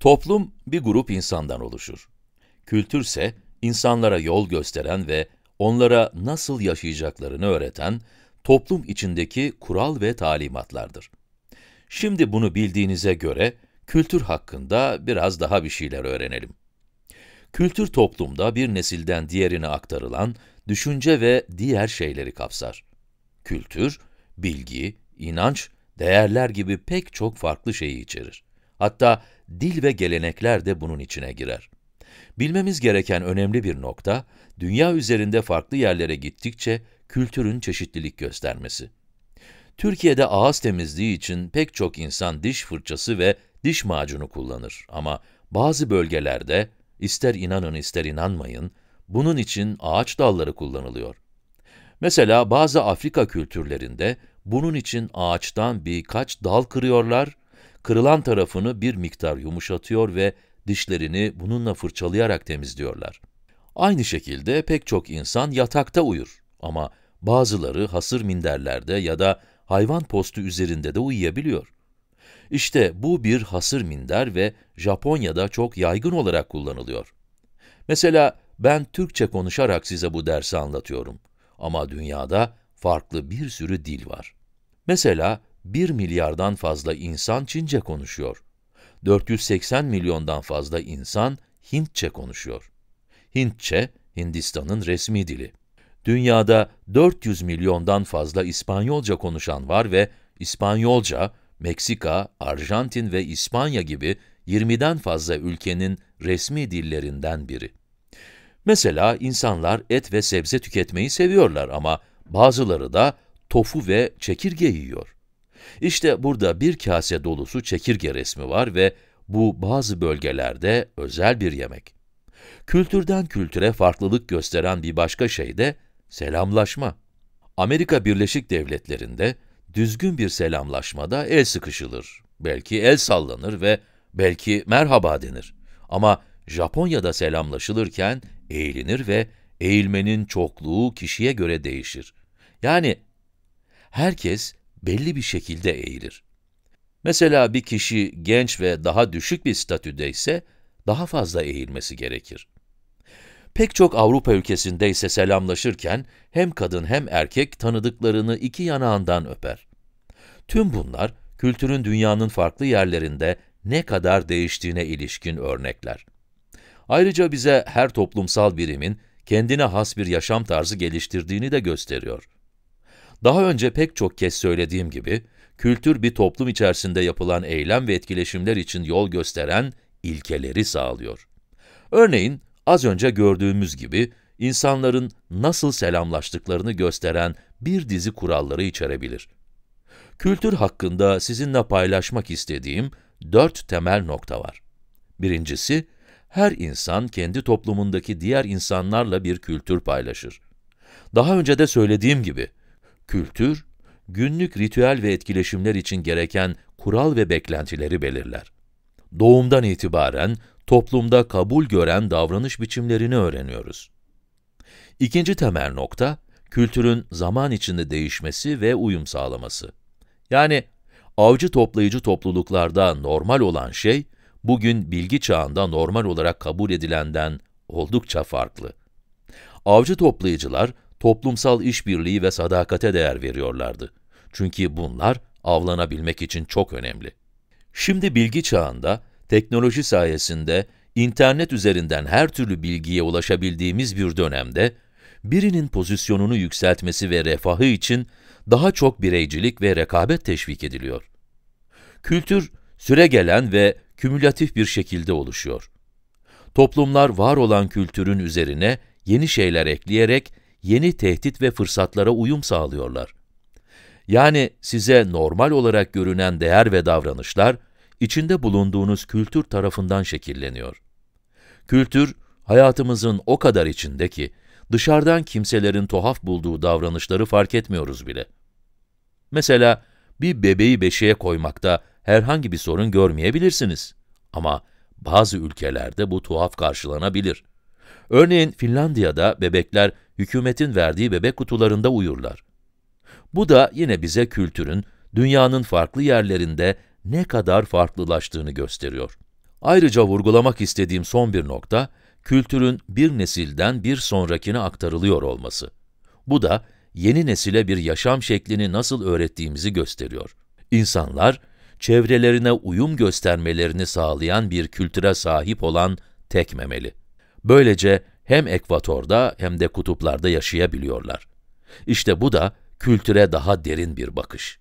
Toplum bir grup insandan oluşur. Kültürse insanlara yol gösteren ve onlara nasıl yaşayacaklarını öğreten toplum içindeki kural ve talimatlardır. Şimdi bunu bildiğinize göre kültür hakkında biraz daha bir şeyler öğrenelim. Kültür toplumda bir nesilden diğerine aktarılan düşünce ve diğer şeyleri kapsar. Kültür, bilgi, inanç, değerler gibi pek çok farklı şeyi içerir. Hatta dil ve gelenekler de bunun içine girer. Bilmemiz gereken önemli bir nokta, dünya üzerinde farklı yerlere gittikçe kültürün çeşitlilik göstermesi. Türkiye'de ağız temizliği için pek çok insan diş fırçası ve diş macunu kullanır ama bazı bölgelerde, ister inanın ister inanmayın, bunun için ağaç dalları kullanılıyor. Mesela bazı Afrika kültürlerinde bunun için ağaçtan birkaç dal kırıyorlar kırılan tarafını bir miktar yumuşatıyor ve dişlerini bununla fırçalayarak temizliyorlar. Aynı şekilde pek çok insan yatakta uyur ama bazıları hasır minderlerde ya da hayvan postu üzerinde de uyuyabiliyor. İşte bu bir hasır minder ve Japonya'da çok yaygın olarak kullanılıyor. Mesela ben Türkçe konuşarak size bu dersi anlatıyorum ama dünyada farklı bir sürü dil var. Mesela 1 milyardan fazla insan Çince konuşuyor. 480 milyondan fazla insan Hintçe konuşuyor. Hintçe, Hindistan'ın resmi dili. Dünyada 400 milyondan fazla İspanyolca konuşan var ve İspanyolca, Meksika, Arjantin ve İspanya gibi 20'den fazla ülkenin resmi dillerinden biri. Mesela insanlar et ve sebze tüketmeyi seviyorlar ama bazıları da tofu ve çekirge yiyor. İşte burada bir kase dolusu çekirge resmi var ve bu bazı bölgelerde özel bir yemek. Kültürden kültüre farklılık gösteren bir başka şey de selamlaşma. Amerika Birleşik Devletleri'nde düzgün bir selamlaşmada el sıkışılır. Belki el sallanır ve belki merhaba denir. Ama Japonya'da selamlaşılırken eğilinir ve eğilmenin çokluğu kişiye göre değişir. Yani herkes belli bir şekilde eğilir. Mesela bir kişi genç ve daha düşük bir statüde ise daha fazla eğilmesi gerekir. Pek çok Avrupa ülkesinde ise selamlaşırken hem kadın hem erkek tanıdıklarını iki yanağından öper. Tüm bunlar kültürün dünyanın farklı yerlerinde ne kadar değiştiğine ilişkin örnekler. Ayrıca bize her toplumsal birimin kendine has bir yaşam tarzı geliştirdiğini de gösteriyor. Daha önce pek çok kez söylediğim gibi, kültür bir toplum içerisinde yapılan eylem ve etkileşimler için yol gösteren ilkeleri sağlıyor. Örneğin, az önce gördüğümüz gibi, insanların nasıl selamlaştıklarını gösteren bir dizi kuralları içerebilir. Kültür hakkında sizinle paylaşmak istediğim dört temel nokta var. Birincisi, her insan kendi toplumundaki diğer insanlarla bir kültür paylaşır. Daha önce de söylediğim gibi, Kültür, günlük ritüel ve etkileşimler için gereken kural ve beklentileri belirler. Doğumdan itibaren toplumda kabul gören davranış biçimlerini öğreniyoruz. İkinci temel nokta, kültürün zaman içinde değişmesi ve uyum sağlaması. Yani avcı toplayıcı topluluklarda normal olan şey, bugün bilgi çağında normal olarak kabul edilenden oldukça farklı. Avcı toplayıcılar, toplumsal işbirliği ve sadakate değer veriyorlardı. Çünkü bunlar avlanabilmek için çok önemli. Şimdi bilgi çağında, teknoloji sayesinde internet üzerinden her türlü bilgiye ulaşabildiğimiz bir dönemde, birinin pozisyonunu yükseltmesi ve refahı için daha çok bireycilik ve rekabet teşvik ediliyor. Kültür, süre gelen ve kümülatif bir şekilde oluşuyor. Toplumlar var olan kültürün üzerine yeni şeyler ekleyerek yeni tehdit ve fırsatlara uyum sağlıyorlar. Yani size normal olarak görünen değer ve davranışlar, içinde bulunduğunuz kültür tarafından şekilleniyor. Kültür, hayatımızın o kadar içinde ki, dışarıdan kimselerin tuhaf bulduğu davranışları fark etmiyoruz bile. Mesela, bir bebeği beşiğe koymakta herhangi bir sorun görmeyebilirsiniz. Ama bazı ülkelerde bu tuhaf karşılanabilir. Örneğin Finlandiya'da bebekler hükümetin verdiği bebek kutularında uyurlar. Bu da yine bize kültürün, dünyanın farklı yerlerinde ne kadar farklılaştığını gösteriyor. Ayrıca vurgulamak istediğim son bir nokta, kültürün bir nesilden bir sonrakine aktarılıyor olması. Bu da yeni nesile bir yaşam şeklini nasıl öğrettiğimizi gösteriyor. İnsanlar, çevrelerine uyum göstermelerini sağlayan bir kültüre sahip olan tek memeli. Böylece hem ekvatorda hem de kutuplarda yaşayabiliyorlar. İşte bu da kültüre daha derin bir bakış.